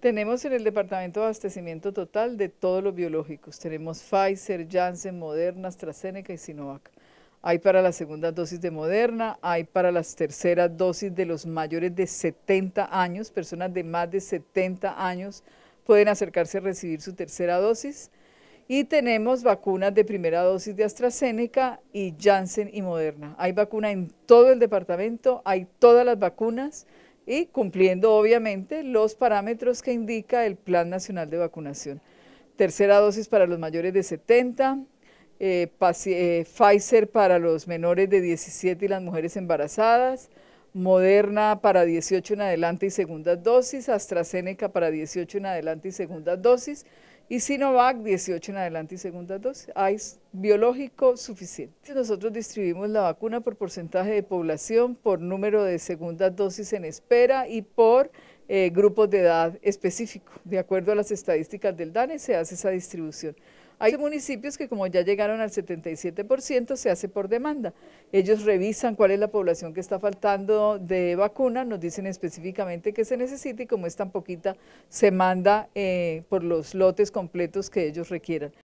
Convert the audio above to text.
Tenemos en el departamento de abastecimiento total de todos los biológicos. Tenemos Pfizer, Janssen, Moderna, AstraZeneca y Sinovac. Hay para la segunda dosis de Moderna, hay para las terceras dosis de los mayores de 70 años, personas de más de 70 años pueden acercarse a recibir su tercera dosis. Y tenemos vacunas de primera dosis de AstraZeneca y Janssen y Moderna. Hay vacuna en todo el departamento, hay todas las vacunas y cumpliendo obviamente los parámetros que indica el Plan Nacional de Vacunación. Tercera dosis para los mayores de 70, eh, eh, Pfizer para los menores de 17 y las mujeres embarazadas, Moderna para 18 en adelante y segunda dosis, AstraZeneca para 18 en adelante y segunda dosis y Sinovac 18 en adelante y segunda dosis. Hay biológico suficiente. Nosotros distribuimos la vacuna por porcentaje de población, por número de segundas dosis en espera y por eh, grupos de edad específico. De acuerdo a las estadísticas del DANE se hace esa distribución. Hay municipios que como ya llegaron al 77% se hace por demanda. Ellos revisan cuál es la población que está faltando de vacuna, nos dicen específicamente que se necesita y como es tan poquita se manda eh, por los lotes completos que ellos requieran.